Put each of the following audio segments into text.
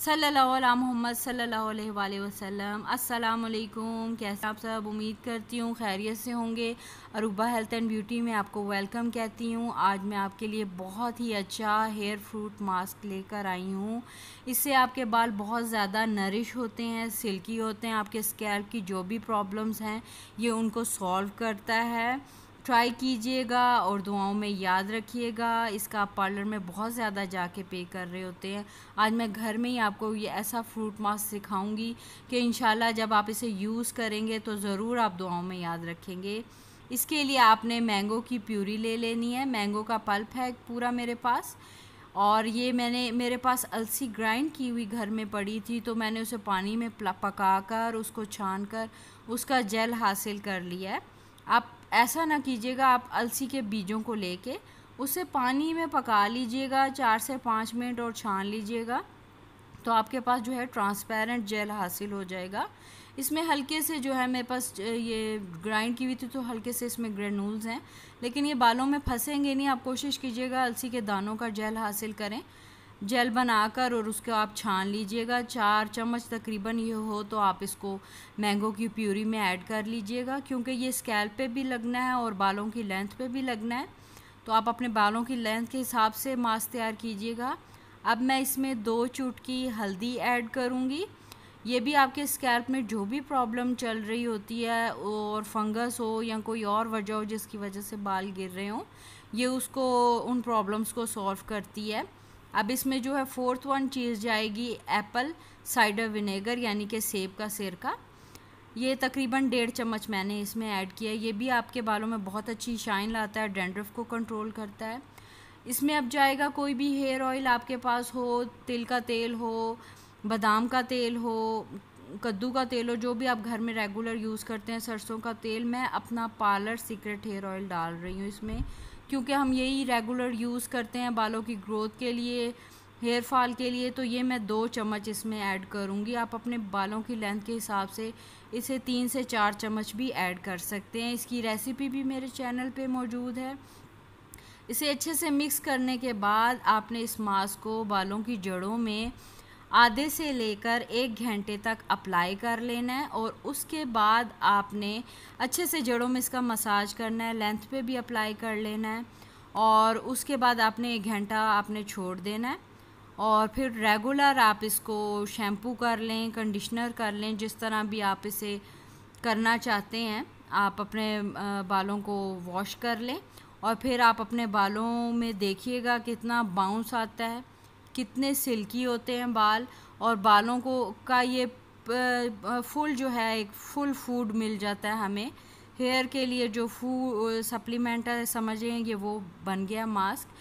सल्लल्लाहु अलैहि मोहम्मद सल्लल्लाहु अलैहि वसल्लम अस्सलाम वालेकुम कैसे आप सब उम्मीद करती हूँ खैरियत से होंगे अरूबा हेल्थ एंड ब्यूटी में आपको वेलकम कहती हूँ आज मैं आपके लिए बहुत ही अच्छा हेयर फ्रूट मास्क लेकर आई हूँ इससे आपके बाल बहुत ज़्यादा नरिश होते हैं सिल्की होते हैं आपके स्कैल्प की जो भी प्रॉब्लम्स हैं ये उनको सॉल्व करता है ट्राई कीजिएगा और दुआओं में याद रखिएगा इसका आप पार्लर में बहुत ज़्यादा जाके पे कर रहे होते हैं आज मैं घर में ही आपको ये ऐसा फ्रूट मास्क सिखाऊंगी कि इन जब आप इसे यूज़ करेंगे तो ज़रूर आप दुआओं में याद रखेंगे इसके लिए आपने मैंगो की प्यूरी ले लेनी है मैंगो का पल्प है पूरा मेरे पास और ये मैंने मेरे पास अलसी ग्राइंड की हुई घर में पड़ी थी तो मैंने उसे पानी में पका कर उसको छान कर उसका जेल हासिल कर लिया है आप ऐसा ना कीजिएगा आप अलसी के बीजों को लेके उसे पानी में पका लीजिएगा चार से पाँच मिनट और छान लीजिएगा तो आपके पास जो है ट्रांसपेरेंट जेल हासिल हो जाएगा इसमें हल्के से जो है मेरे पास ये ग्राइंड की हुई थी तो हल्के से इसमें ग्रेनूल्स हैं लेकिन ये बालों में फंसेंगे नहीं आप कोशिश कीजिएगा अलसी के दानों का जेल हासिल करें जेल बनाकर और उसको आप छान लीजिएगा चार चम्मच तकरीबन ये हो तो आप इसको मैंगो की प्यूरी में ऐड कर लीजिएगा क्योंकि ये स्कैल्प पे भी लगना है और बालों की लेंथ पे भी लगना है तो आप अपने बालों की लेंथ के हिसाब से मास्क तैयार कीजिएगा अब मैं इसमें दो चुटकी हल्दी ऐड करूँगी ये भी आपके स्कैल्प में जो भी प्रॉब्लम चल रही होती है और फंगस हो या कोई और वजह हो जिसकी वजह से बाल गिर रहे हों ये उसको उन प्रॉब्लम्स को सॉल्व करती है अब इसमें जो है फोर्थ वन चीज़ जाएगी एप्पल साइडर विनेगर यानी कि सेब का सिरका ये तकरीबन डेढ़ चम्मच मैंने इसमें ऐड किया ये भी आपके बालों में बहुत अच्छी शाइन लाता है डेंड्रफ को कंट्रोल करता है इसमें अब जाएगा कोई भी हेयर ऑयल आपके पास हो तिल का तेल हो बादाम का तेल हो कद्दू का तेल और जो भी आप घर में रेगुलर यूज़ करते हैं सरसों का तेल मैं अपना पार्लर सीक्रेट हेयर ऑयल डाल रही हूँ इसमें क्योंकि हम यही रेगुलर यूज़ करते हैं बालों की ग्रोथ के लिए हेयर फॉल के लिए तो ये मैं दो चम्मच इसमें ऐड करूँगी आप अपने बालों की लेंथ के हिसाब से इसे तीन से चार चम्मच भी ऐड कर सकते हैं इसकी रेसिपी भी मेरे चैनल पे मौजूद है इसे अच्छे से मिक्स करने के बाद आपने इस मास्क को बालों की जड़ों में आधे से लेकर एक घंटे तक अप्लाई कर लेना है और उसके बाद आपने अच्छे से जड़ों में इसका मसाज करना है लेंथ पे भी अप्लाई कर लेना है और उसके बाद आपने एक घंटा आपने छोड़ देना है और फिर रेगुलर आप इसको शैम्पू कर लें कंडीशनर कर लें जिस तरह भी आप इसे करना चाहते हैं आप अपने बालों को वॉश कर लें और फिर आप अपने बालों में देखिएगा कितना बाउंस आता है कितने सिल्की होते हैं बाल और बालों को का ये फुल जो है एक फुल फूड मिल जाता है हमें हेयर के लिए जो फू सप्लीमेंट है समझें ये वो बन गया मास्क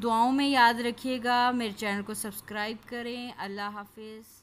दुआओं में याद रखिएगा मेरे चैनल को सब्सक्राइब करें अल्लाह हाफिज़